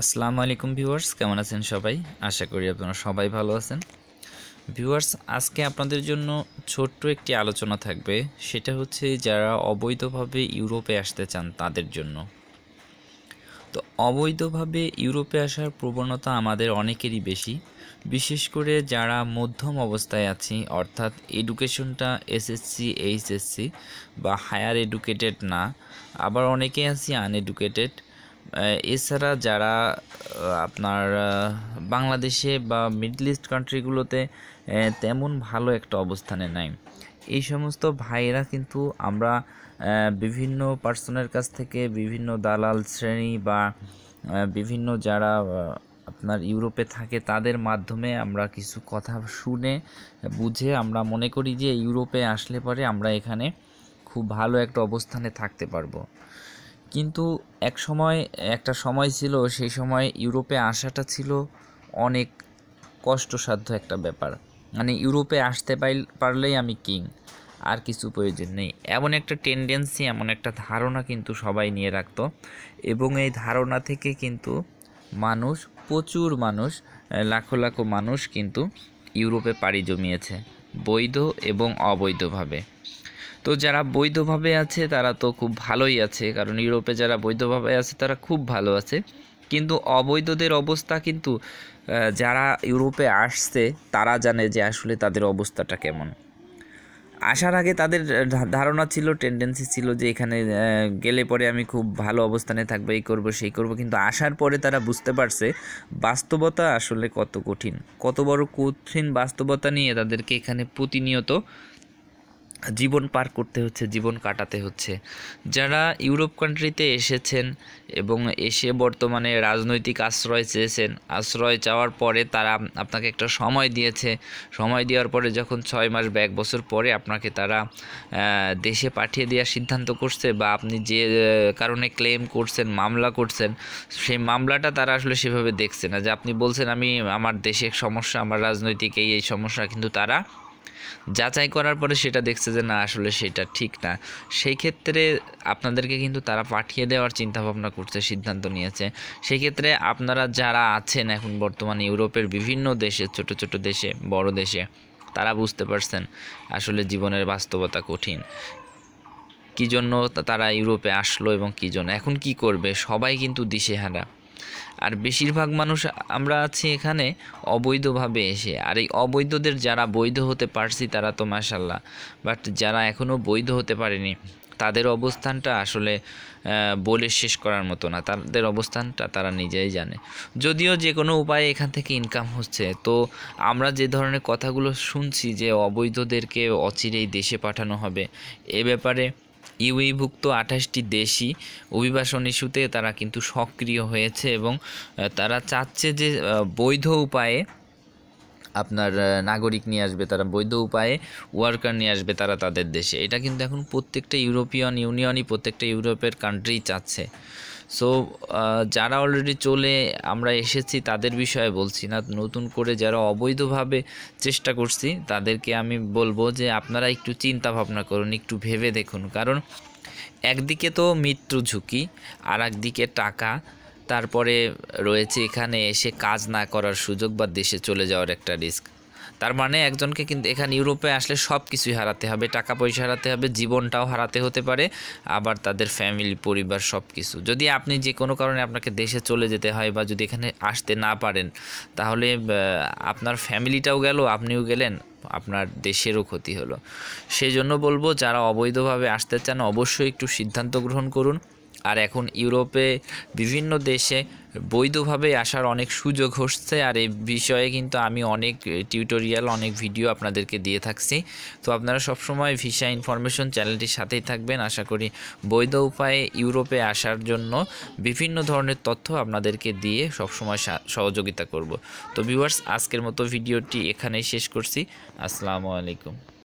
আসসালামু আলাইকুম ভিউয়ার্স কেমন আছেন সবাই আশা করি আপনারা সবাই ভালো আছেন ভিউয়ার্স আজকে আপনাদের জন্য ছোট্ট একটি আলোচনা থাকবে সেটা হচ্ছে যারা অবৈধভাবে ইউরোপে আসতে চান তাদের জন্য তো অবৈধভাবে ইউরোপে আসার প্রবণতা আমাদের অনেকেরই বেশি বিশেষ করে যারা মধ্যম অবস্থায় আছি অর্থাৎ এডুকেশনটা এসএসসি এইচএসসি বা হায়ার এডুকেটেড না আবার অনেকে আছি আনএডুকেটেড এছাড়া যারা আপনার বাংলাদেশে বা মিডল ইস্ট কান্ট্রিগুলোতে তেমন ভালো একটা অবস্থানে নাই এই সমস্ত ভাইরা কিন্তু আমরা বিভিন্ন পার্সনের কাছ থেকে বিভিন্ন দালাল শ্রেণী বা বিভিন্ন যারা আপনার ইউরোপে থাকে তাদের মাধ্যমে আমরা কিছু কথা শুনে বুঝে আমরা মনে করি যে ইউরোপে আসলে পরে আমরা এখানে খুব ভালো একটা অবস্থানে থাকতে পারবো কিন্তু এক সময় একটা সময় ছিল সেই সময় ইউরোপে আসাটা ছিল অনেক কষ্টসাধ্য একটা ব্যাপার মানে ইউরোপে আসতে পাই পারলেই আমি কিং আর কিছু প্রয়োজন নেই এমন একটা টেন্ডেন্সি এমন একটা ধারণা কিন্তু সবাই নিয়ে রাখত এবং এই ধারণা থেকে কিন্তু মানুষ প্রচুর মানুষ লাখো লাখো মানুষ কিন্তু ইউরোপে পাড়ি জমিয়েছে বৈধ এবং অবৈধভাবে তো যারা বৈধভাবে আছে তারা তো খুব ভালোই আছে কারণ ইউরোপে যারা বৈধভাবে আছে তারা খুব ভালো আছে কিন্তু অবৈধদের অবস্থা কিন্তু যারা ইউরোপে আসছে তারা জানে যে আসলে তাদের অবস্থাটা কেমন আসার আগে তাদের ধারণা ছিল টেন্ডেন্সি ছিল যে এখানে গেলে পরে আমি খুব ভালো অবস্থানে থাকবো এই করবো সেই করব কিন্তু আসার পরে তারা বুঝতে পারছে বাস্তবতা আসলে কত কঠিন কত বড় কঠিন বাস্তবতা নিয়ে তাদেরকে এখানে প্রতিনিয়ত জীবন পার করতে হচ্ছে জীবন কাটাতে হচ্ছে যারা ইউরোপ কান্ট্রিতে এসেছেন এবং এসে বর্তমানে রাজনৈতিক আশ্রয় চেয়েছেন আশ্রয় চাওয়ার পরে তারা আপনাকে একটা সময় দিয়েছে সময় দেওয়ার পরে যখন ছয় মাস বা এক বছর পরে আপনাকে তারা দেশে পাঠিয়ে দেওয়ার সিদ্ধান্ত করছে বা আপনি যে কারণে ক্লেম করছেন মামলা করছেন সেই মামলাটা তারা আসলে সেভাবে দেখছে না যে আপনি বলছেন আমি আমার দেশে সমস্যা আমার রাজনৈতিক এই এই সমস্যা কিন্তু তারা যাচাই করার পরে সেটা দেখছে যে না আসলে সেটা ঠিক না সেই ক্ষেত্রে আপনাদেরকে কিন্তু তারা পাঠিয়ে দেওয়ার চিন্তাভাবনা করছে সিদ্ধান্ত নিয়েছে সেই ক্ষেত্রে আপনারা যারা আছেন এখন বর্তমানে ইউরোপের বিভিন্ন দেশে ছোট ছোট দেশে বড় দেশে তারা বুঝতে পারছেন আসলে জীবনের বাস্তবতা কঠিন কী জন্য তারা ইউরোপে আসলো এবং কী জন্য এখন কি করবে সবাই কিন্তু দিশেহারা আর বেশিরভাগ মানুষ আমরা আছি এখানে অবৈধভাবে এসে আর এই অবৈধদের যারা বৈধ হতে পারছি তারা তো মাসাল্লাহ বাট যারা এখনও বৈধ হতে পারেনি তাদের অবস্থানটা আসলে বলে শেষ করার মতো না তাদের অবস্থানটা তারা নিজেই জানে যদিও যে কোনো উপায়ে এখান থেকে ইনকাম হচ্ছে তো আমরা যে ধরনের কথাগুলো শুনছি যে অবৈধদেরকে অচিরেই দেশে পাঠানো হবে এ ব্যাপারে ইউইভুক্ত আঠাশটি দেশই অভিবাসন ইস্যুতে তারা কিন্তু সক্রিয় হয়েছে এবং তারা চাচ্ছে যে বৈধ উপায়ে আপনার নাগরিক নিয়ে আসবে তারা বৈধ উপায়ে ওয়ার্কার নিয়ে আসবে তারা তাদের দেশে এটা কিন্তু এখন প্রত্যেকটা ইউরোপিয়ান ইউনিয়নই প্রত্যেকটা ইউরোপের কান্ট্রি চাচ্ছে সো যারা অলরেডি চলে আমরা এসেছি তাদের বিষয়ে বলছি না নতুন করে যারা অবৈধভাবে চেষ্টা করছি তাদেরকে আমি বলবো যে আপনারা একটু চিন্তা ভাবনা করুন একটু ভেবে দেখুন কারণ একদিকে তো মৃত্যু ঝুঁকি আর একদিকে টাকা তারপরে রয়েছে এখানে এসে কাজ না করার সুযোগ বা দেশে চলে যাওয়ার একটা রিস্ক তার মানে একজনকে কিন্তু এখানে ইউরোপে আসলে সব কিছুই হারাতে হবে টাকা পয়সা হারাতে হবে জীবনটাও হারাতে হতে পারে আবার তাদের ফ্যামিলি পরিবার সব কিছু যদি আপনি যে কোনো কারণে আপনাকে দেশে চলে যেতে হয় বা যদি এখানে আসতে না পারেন তাহলে আপনার ফ্যামিলিটাও গেল আপনিও গেলেন আপনার দেশেরও ক্ষতি হলো সেই জন্য বলবো যারা অবৈধভাবে আসতে চান অবশ্যই একটু সিদ্ধান্ত গ্রহণ করুন আর এখন ইউরোপে বিভিন্ন দেশে বৈধভাবে আসার অনেক সুযোগ হচ্ছে আর এই বিষয়ে কিন্তু আমি অনেক টিউটোরিয়াল অনেক ভিডিও আপনাদেরকে দিয়ে থাকছি তো আপনারা সবসময় ভিসা ইনফরমেশন চ্যানেলটির সাথেই থাকবেন আশা করি বৈধ উপায়ে ইউরোপে আসার জন্য বিভিন্ন ধরনের তথ্য আপনাদেরকে দিয়ে সবসময় সহযোগিতা করব তো ভিউয়ার্স আজকের মতো ভিডিওটি এখানেই শেষ করছি আসসালামু আলাইকুম